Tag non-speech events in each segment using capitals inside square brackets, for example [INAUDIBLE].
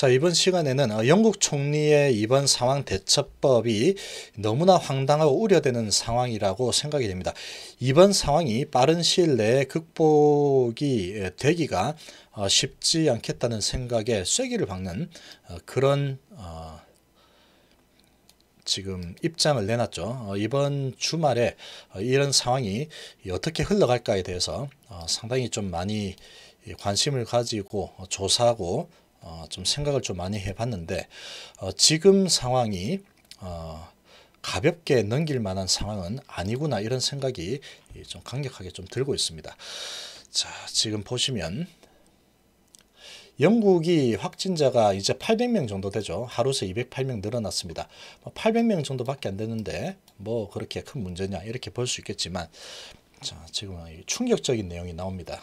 자, 이번 시간에는 어, 영국 총리의 이번 상황 대처법이 너무나 황당하고 우려되는 상황이라고 생각이 됩니다. 이번 상황이 빠른 시일 내에 극복이 되기가 어, 쉽지 않겠다는 생각에 쐐기를 박는 어, 그런 지금 입장을 내놨죠. 이번 주말에 이런 상황이 어떻게 흘러갈까에 대해서 상당히 좀 많이 관심을 가지고 조사하고 어, 좀 생각을 좀 많이 해봤는데 어, 지금 상황이 어, 가볍게 넘길 만한 상황은 아니구나 이런 생각이 좀 강력하게 좀 들고 있습니다. 자 지금 보시면 영국이 확진자가 이제 800명 정도 되죠. 하루새 208명 늘어났습니다. 800명 뭐 정도밖에 안 되는데 뭐 그렇게 큰 문제냐 이렇게 볼 수 있겠지만 자 지금 충격적인 내용이 나옵니다.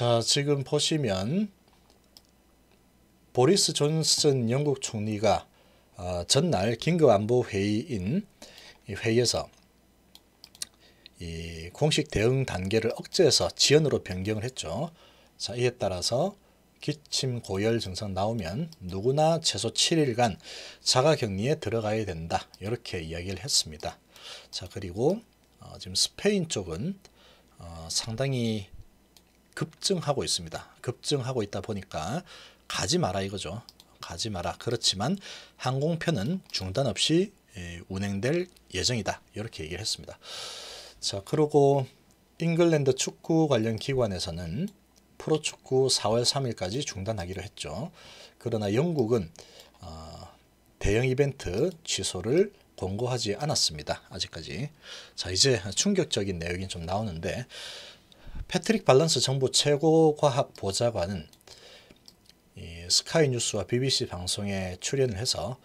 자 지금 보시면 보리스 존슨 영국 총리가 어, 전날 긴급안보회의인 회의에서 이 공식 대응 단계를 억제해서 지연으로 변경을 했죠. 자 이에 따라서 기침 고열 증상 나오면 누구나 최소 7일간 자가격리에 들어가야 된다. 이렇게 이야기를 했습니다. 자 그리고 어, 지금 스페인 쪽은 어, 상당히 급증하고 있습니다. 급증하고 있다 보니까 가지 마라 이거죠. 가지 마라. 그렇지만 항공편은 중단 없이 예, 운행될 예정이다. 이렇게 얘기를 했습니다. 자, 그리고 잉글랜드 축구 관련 기관에서는 프로축구 4월 3일까지 중단하기로 했죠. 그러나 영국은 어, 대형 이벤트 취소를 공고하지 않았습니다. 아직까지. 자, 이제 충격적인 내용이 좀 나오는데 패트릭 발런스 정부 최고과학 보좌관은 스카이 뉴스와 BBC 방송에 출연을 해서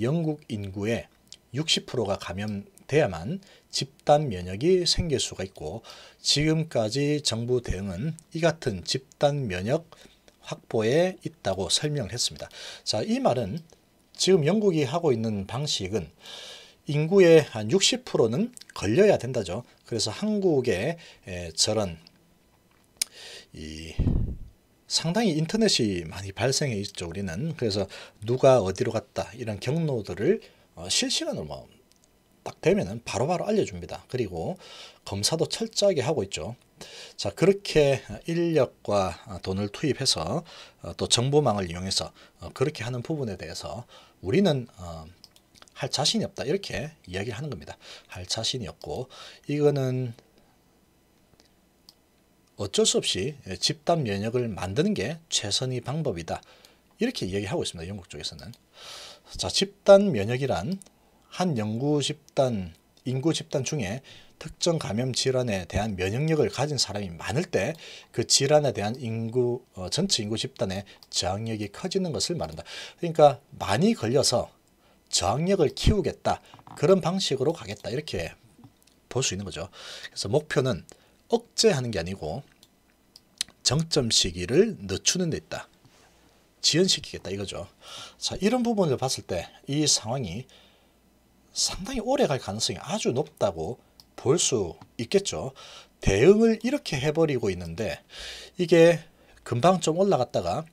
영국 인구의 60%가 감염돼야만 집단 면역이 생길 수가 있고 지금까지 정부 대응은 이 같은 집단 면역 확보에 있다고 설명을 했습니다. 자, 이 말은 지금 영국이 하고 있는 방식은 인구의 한 60%는 걸려야 된다죠. 그래서 한국의 저런 이 상당히 인터넷이 많이 발생해 있죠 우리는 그래서 누가 어디로 갔다 이런 경로들을 어, 실시간으로 뭐딱 되면은 바로바로 알려줍니다 그리고 검사도 철저하게 하고 있죠 자 그렇게 인력과 돈을 투입해서 어, 또 정보망을 이용해서 어, 그렇게 하는 부분에 대해서 우리는 어, 할 자신이 없다 이렇게 이야기를 하는 겁니다 할 자신이 없고 이거는 어쩔 수 없이 예, 집단 면역을 만드는 게 최선의 방법이다. 이렇게 이야기하고 있습니다. 영국 쪽에서는. 자, 집단 면역이란 한 연구 집단, 인구 집단 중에 특정 감염 질환에 대한 면역력을 가진 사람이 많을 때 그 질환에 대한 인구 어, 전체 인구 집단의 저항력이 커지는 것을 말한다. 그러니까 많이 걸려서 저항력을 키우겠다. 그런 방식으로 가겠다. 이렇게 볼 수 있는 거죠. 그래서 목표는 억제하는 게 아니고 정점 시기를 늦추는 데 있다. 지연시키겠다 이거죠. 자 이런 부분을 봤을 때 이 상황이 상당히 오래 갈 가능성이 아주 높다고 볼 수 있겠죠. 대응을 이렇게 해버리고 있는데 이게 금방 좀 올라갔다가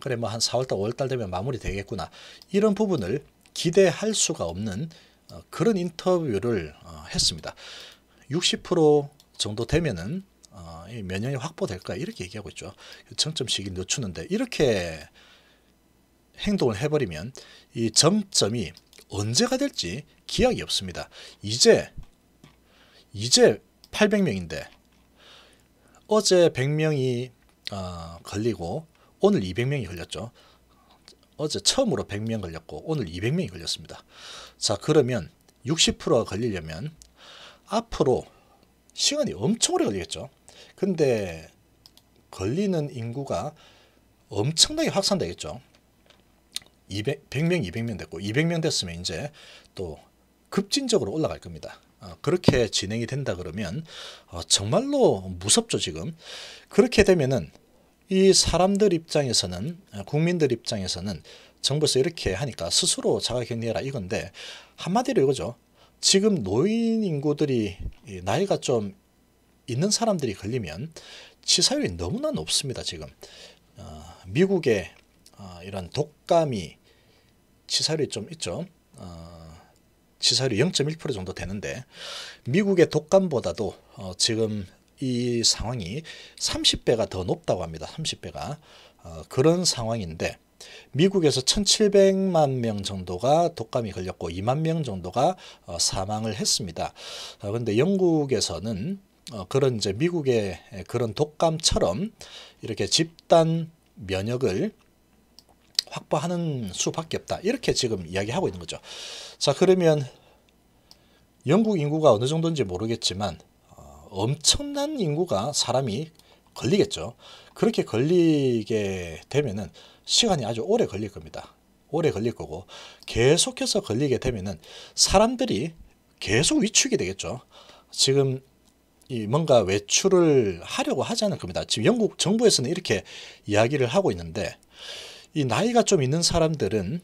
그래 뭐 한 4월달 5월달 되면 마무리 되겠구나 이런 부분을 기대할 수가 없는 어, 그런 인터뷰를 어, 했습니다. 60% 정도 되면은 어, 면역이 확보될 거야 이렇게 얘기하고 있죠. 정점식이 늦추는데 이렇게 행동을 해버리면 이 정점이 언제가 될지 기약이 없습니다. 이제 이제 800명인데 어제 100명이 어, 걸리고 오늘 200명이 걸렸죠. 어제 처음으로 100명 걸렸고 오늘 200명이 걸렸습니다. 자 그러면 60%가 걸리려면 앞으로 시간이 엄청 오래 걸리겠죠. 근데 걸리는 인구가 엄청나게 확산되겠죠. 200, 100명, 200명 됐고 200명 됐으면 이제 또 급진적으로 올라갈 겁니다. 어, 그렇게 진행이 된다 그러면 어, 정말로 무섭죠 지금. 그렇게 되면은 이 사람들 입장에서는 어, 국민들 입장에서는 정부에서 이렇게 하니까 스스로 자가격리해라 이건데 한마디로 이거죠. 지금 노인 인구들이 나이가 좀 있는 사람들이 걸리면 치사율이 너무나 높습니다. 지금 어, 미국의 어, 이런 독감이 치사율이 좀 있죠. 어, 치사율이 0.1% 정도 되는데 미국의 독감보다도 어, 지금 이 상황이 30배가 더 높다고 합니다. 30배가 어, 그런 상황인데 미국에서 1,700만 명 정도가 독감이 걸렸고 2만 명 정도가 어, 사망을 했습니다. 그런데 어, 영국에서는 어, 그런 이제 미국의 그런 독감처럼 이렇게 집단 면역을 확보하는 수밖에 없다. 이렇게 지금 이야기하고 있는 거죠. 자 그러면 영국 인구가 어느 정도인지 모르겠지만 어, 엄청난 인구가 사람이 걸리겠죠. 그렇게 걸리게 되면은 시간이 아주 오래 걸릴 겁니다. 오래 걸릴 거고 계속해서 걸리게 되면은 사람들이 계속 위축이 되겠죠. 지금 이 뭔가 외출을 하려고 하지 않을 겁니다. 지금 영국 정부에서는 이렇게 이야기를 하고 있는데 이 나이가 좀 있는 사람들은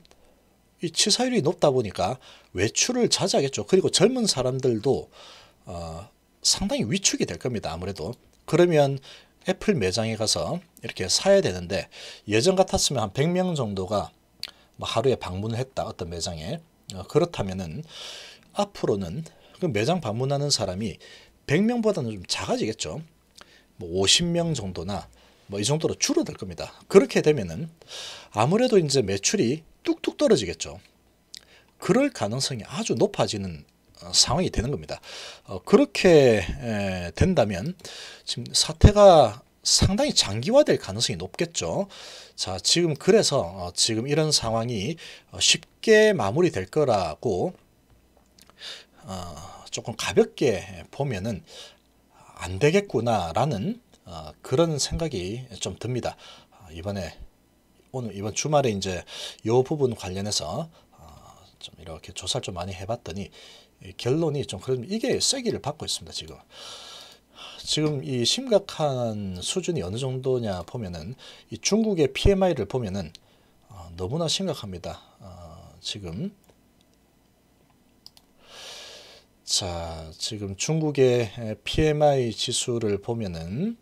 이 치사율이 높다 보니까 외출을 자제하겠죠. 그리고 젊은 사람들도 어, 상당히 위축이 될 겁니다. 아무래도 그러면 애플 매장에 가서 이렇게 사야 되는데 예전 같았으면 한 100명 정도가 뭐 하루에 방문을 했다 어떤 매장에 어, 그렇다면은 앞으로는 그 매장 방문하는 사람이 100명보다는 좀 작아지겠죠. 뭐 50명 정도나 뭐 이 정도로 줄어들 겁니다. 그렇게 되면은 아무래도 이제 매출이 뚝뚝 떨어지겠죠. 그럴 가능성이 아주 높아지는 어, 상황이 되는 겁니다. 어, 그렇게 된다면 지금 사태가 상당히 장기화될 가능성이 높겠죠. 자, 지금 그래서 어, 지금 이런 상황이 쉽게 마무리될 거라고 조금 가볍게 보면은 안 되겠구나라는 그런 생각이 좀 듭니다. 이번에 오늘 이번 주말에 이제 요 부분 관련해서 좀 이렇게 조사를 좀 많이 해봤더니 결론이 좀 그런 이게 세기를 받고 있습니다. 지금. 지금 이 심각한 수준이 어느 정도냐 보면은 이 중국의 PMI를 보면은 어, 너무나 심각합니다. 어, 지금 자 지금 중국의 PMI 지수를 보면은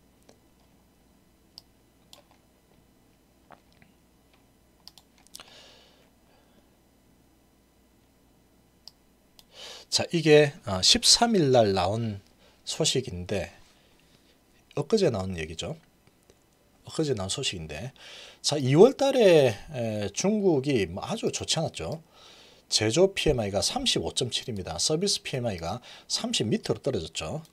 자, 이게 13일 어, 날 나온 소식인데 엊그제 나온 얘기죠. 엊그제 나온 소식인데 자, 2월 달에 중국이 뭐 아주 좋지 않았죠. 제조 PMI가 35.7입니다. 서비스 PMI가 30 밑으로 떨어졌죠.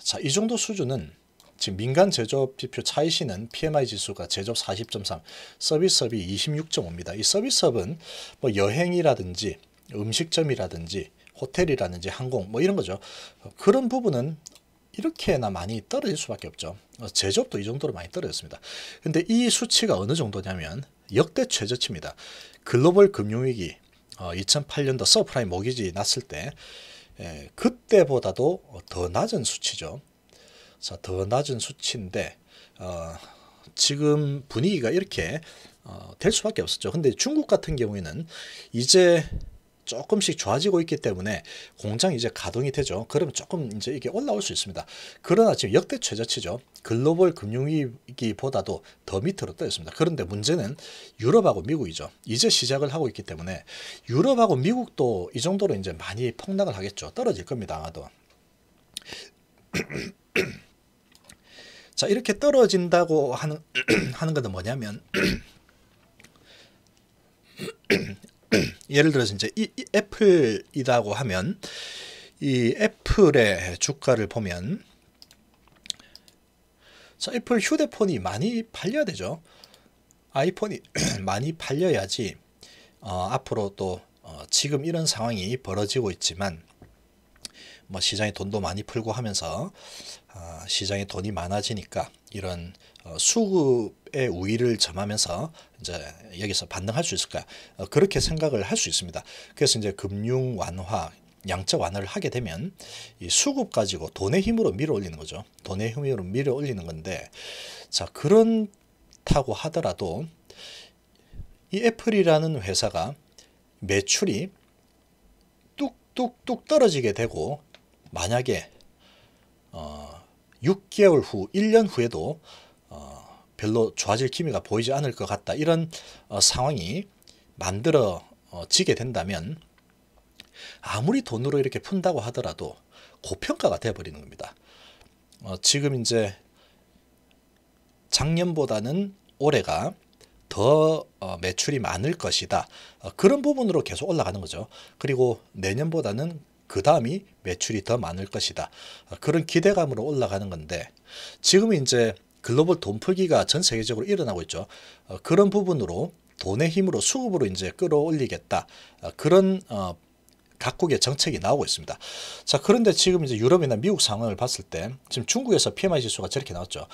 자, 이 정도 수준은 지금 민간 제조업 지표 차이시는 PMI 지수가 제조업 40.3, 서비스업이 26.5입니다. 이 서비스업은 뭐 여행이라든지 음식점이라든지 호텔이라든지 항공 뭐 이런 거죠. 그런 부분은 이렇게나 많이 떨어질 수밖에 없죠. 어, 제조업도 이 정도로 많이 떨어졌습니다. 근데 이 수치가 어느 정도냐면 역대 최저치입니다. 글로벌 금융위기 2008년도 어, 서프라임 모기지 났을 때 예, 그때보다도 더 낮은 수치죠. 더 낮은 수치인데 어, 지금 분위기가 이렇게 될 수밖에 없었죠. 근데 중국 같은 경우에는 이제 조금씩 좋아지고 있기 때문에 공장 이제 가동이 되죠. 그러면 조금 이제 이게 올라올 수 있습니다. 그러나 지금 역대 최저치죠. 글로벌 금융위기보다도 더 밑으로 떠 있습니다. 그런데 문제는 유럽하고 미국이죠. 이제 시작을 하고 있기 때문에 유럽하고 미국도 이 정도로 이제 많이 폭락을 하겠죠. 떨어질 겁니다. 아마도. [CLEARS THROAT] 자 이렇게 떨어진다고 하는 [CLEARS THROAT] 하는 것은 뭐냐면 [CLEARS THROAT] 예를 들어서 이제 이, 이 애플이라고 하면 이 애플의 주가를 보면 자, 애플 휴대폰이 많이 팔려야 되죠. 아이폰이 [CLEARS THROAT] 많이 팔려야지 어, 앞으로 또 어, 지금 이런 상황이 벌어지고 있지만 뭐 시장에 돈도 많이 풀고 하면서 어, 시장에 돈이 많아지니까 이런 어, 수급 의 우위를 점하면서 이제 여기서 반등할 수 있을까 어, 그렇게 생각을 할 수 있습니다. 그래서 이제 금융 완화 양적 완화를 하게 되면 이 수급 가지고 돈의 힘으로 밀어 올리는 거죠. 돈의 힘으로 밀어 올리는 건데 자 그런다고 하더라도 이 애플이라는 회사가 매출이 뚝뚝뚝 떨어지게 되고 만약에 어 6개월 후, 1년 후에도 별로 좋아질 기미가 보이지 않을 것 같다. 이런 어, 상황이 만들어지게 어, 된다면 아무리 돈으로 이렇게 푼다고 하더라도 고평가가 돼버리는 겁니다. 어, 지금 이제 작년보다는 올해가 더 어, 매출이 많을 것이다. 어, 그런 부분으로 계속 올라가는 거죠. 그리고 내년보다는 그 다음이 매출이 더 많을 것이다. 어, 그런 기대감으로 올라가는 건데 지금 이제 글로벌 돈 풀기가 전 세계적으로 일어나고 있죠. 어, 그런 부분으로 돈의 힘으로 수급으로 이제 끌어올리겠다. 어, 그런 어, 각국의 정책이 나오고 있습니다. 자, 그런데 지금 이제 유럽이나 미국 상황을 봤을 때 지금 중국에서 PMI 지수가 저렇게 나왔죠.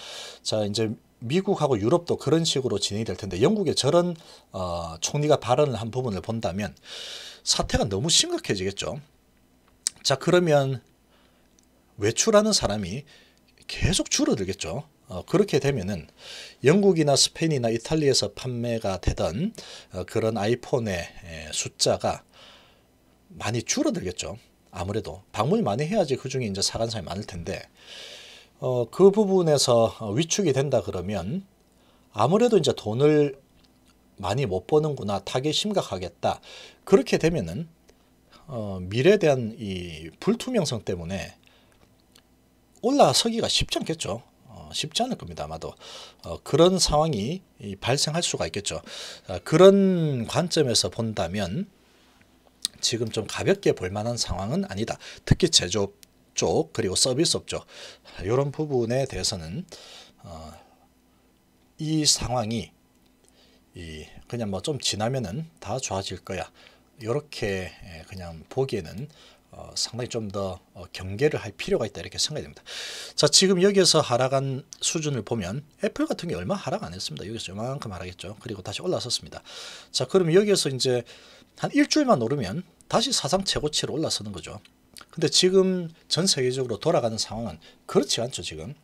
자, 이제 미국하고 유럽도 그런 식으로 진행이 될 텐데 영국의 저런 어, 총리가 발언을 한 부분을 본다면 사태가 너무 심각해지겠죠. 자, 그러면 외출하는 사람이 계속 줄어들겠죠. 어, 그렇게 되면은 영국이나 스페인이나 이탈리아에서 판매가 되던 어, 그런 아이폰의 숫자가 많이 줄어들겠죠. 아무래도 방문을 많이 해야지 그 중에 이제 사간 사람이 많을 텐데 어, 그 부분에서 어, 위축이 된다 그러면 아무래도 이제 돈을 많이 못 버는구나 타겟 이 심각하겠다 그렇게 되면은 어, 미래에 대한 이 불투명성 때문에 올라서기가 쉽지 않겠죠. 쉽지 않을 겁니다. 아마도 어, 그런 상황이 발생할 수가 있겠죠. 어, 그런 관점에서 본다면 지금 좀 가볍게 볼만한 상황은 아니다. 특히 제조업 쪽 그리고 서비스업 쪽 이런 부분에 대해서는 어, 이 상황이 이 그냥 뭐 좀 지나면은 다 좋아질 거야. 이렇게 그냥 보기에는 어, 상당히 좀더 어, 경계를 할 필요가 있다 이렇게 생각이 됩니다. 자 지금 여기에서 하락한 수준을 보면 애플 같은 게 얼마 하락 안 했습니다. 여기서 이만큼 하락했죠. 그리고 다시 올라섰습니다. 자 그럼 여기에서 이제 한 일주일만 오르면 다시 사상 최고치로 올라서는 거죠. 근데 지금 전 세계적으로 돌아가는 상황은 그렇지 않죠 지금.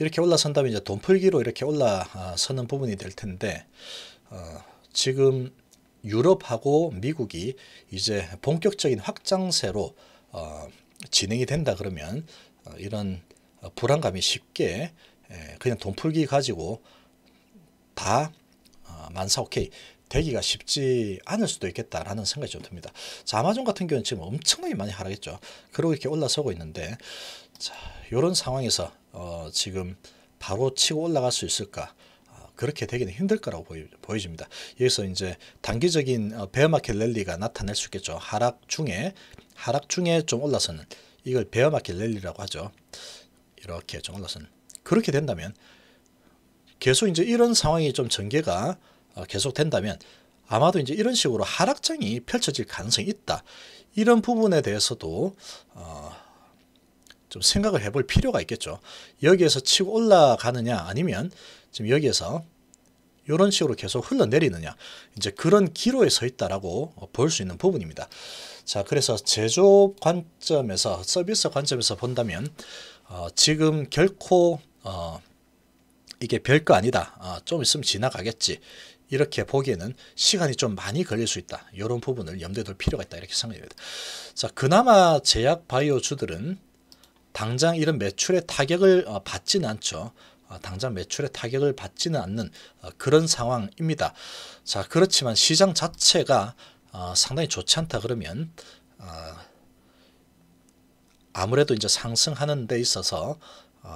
이렇게 올라선다면 이제 돈 풀기로 이렇게 올라서는 부분이 될 텐데 어, 지금 유럽하고 미국이 이제 본격적인 확장세로 어, 진행이 된다 그러면 어, 이런 어, 불안감이 쉽게 에, 그냥 돈 풀기 가지고 다 어, 만사 오케이 되기가 쉽지 않을 수도 있겠다라는 생각이 좀 듭니다. 자, 아마존 같은 경우는 지금 엄청나게 많이 하락했죠. 그러고 이렇게 올라서고 있는데 자, 이런 상황에서 어, 지금 바로 치고 올라갈 수 있을까? 그렇게 되기는 힘들 거라고 보이, 집니다 여기서 이제 단기적인 어, 베어마켓 랠리가 나타날 수 있겠죠. 하락 중에 하락 중에 좀 올라서는 이걸 베어마켓 랠리라고 하죠. 이렇게 좀 올라서는 그렇게 된다면 계속 이제 이런 상황이 좀 전개가 어, 계속 된다면 아마도 이제 이런 식으로 하락장이 펼쳐질 가능성이 있다. 이런 부분에 대해서도 어, 좀 생각을 해볼 필요가 있겠죠. 여기에서 치고 올라가느냐 아니면 지금 여기에서 이런 식으로 계속 흘러내리느냐 이제 그런 기로에 서 있다라고 볼 수 있는 부분입니다. 자 그래서 제조 관점에서 서비스 관점에서 본다면 어, 지금 결코 어, 이게 별거 아니다. 아, 좀 있으면 지나가겠지. 이렇게 보기에는 시간이 좀 많이 걸릴 수 있다. 이런 부분을 염두에 둘 필요가 있다. 이렇게 생각합니다. 자, 그나마 제약 바이오주들은 당장 이런 매출의 타격을 어, 받지는 않죠. 어, 당장 매출의 타격을 받지는 않는 어, 그런 상황입니다. 자 그렇지만 시장 자체가 상당히 좋지 않다 그러면 아무래도 이제 상승하는 데 있어서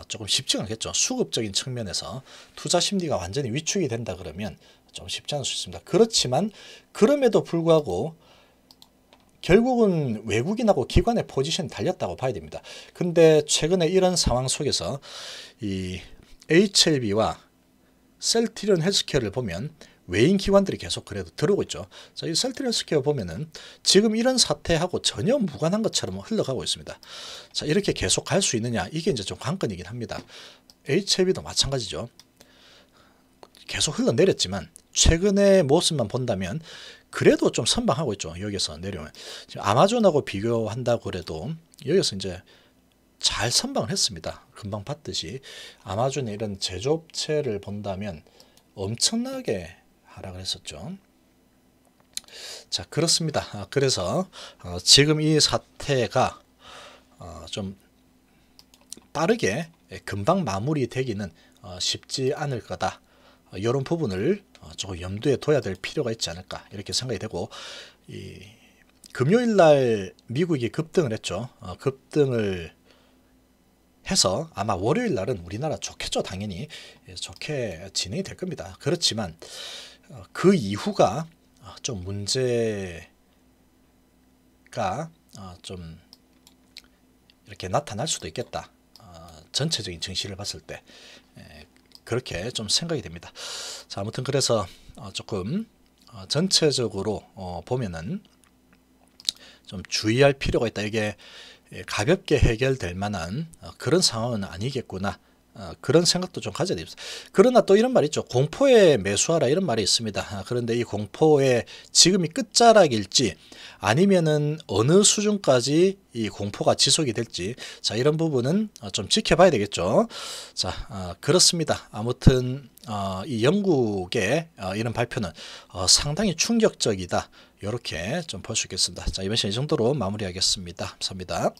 조금 쉽지 않겠죠. 수급적인 측면에서 투자 심리가 완전히 위축이 된다 그러면 좀 쉽지 않을 수 있습니다. 그렇지만 그럼에도 불구하고 결국은 외국인하고 기관의 포지션 달렸다고 봐야 됩니다. 근데 최근에 이런 상황 속에서 이 HLB와 셀트리온 헬스케어를 보면 외인 기관들이 계속 그래도 들어오고 있죠. 자, 이 셀트리온 헬스케어 보면은 지금 이런 사태하고 전혀 무관한 것처럼 흘러가고 있습니다. 자, 이렇게 계속 갈 수 있느냐 이게 이제 좀 관건이긴 합니다. HLB도 마찬가지죠. 계속 흘러내렸지만 최근의 모습만 본다면 그래도 좀 선방하고 있죠. 여기서 내려오면 지금 아마존하고 비교한다고 그도 여기서 이제 잘 선방을 했습니다. 금방 봤듯이 아마존 이런 제조업체를 본다면 엄청나게 하락을 했었죠. 자 그렇습니다. 아, 그래서 어, 지금 이 사태가 어, 좀 빠르게 금방 마무리되기는 어, 쉽지 않을 거다. 이런 어, 부분을 어, 조금 염두에 둬야 될 필요가 있지 않을까 이렇게 생각이 되고 이 금요일 날 미국이 급등을 했죠. 어, 급등을 해서 아마 월요일 날은 우리나라 좋겠죠. 당연히 예, 좋게 진행이 될 겁니다. 그렇지만 어, 그 이후가 어, 좀 문제가 어, 좀 이렇게 나타날 수도 있겠다. 어, 전체적인 증시를 봤을 때 에, 예, 그렇게 좀 생각이 됩니다. 자, 아무튼 그래서 어, 조금 어, 전체적으로 어, 보면은 좀 주의할 필요가 있다. 이게 예, 가볍게 해결될 만한 그런 상황은 아니겠구나. 어, 그런 생각도 좀 가져야 됩니다. 그러나 또 이런 말이 있죠. 공포에 매수하라 이런 말이 있습니다. 아, 그런데 이공포에 지금이 끝자락일지 아니면은 어느 수준까지 이 공포가 지속이 될지 자 이런 부분은 어, 좀 지켜봐야 되겠죠. 자 어, 그렇습니다. 아무튼 어, 이 영국의 어, 이런 발표는 어, 상당히 충격적이다. 이렇게 좀 볼 수 있겠습니다. 자 이번 시간 이 정도로 마무리하겠습니다. 감사합니다.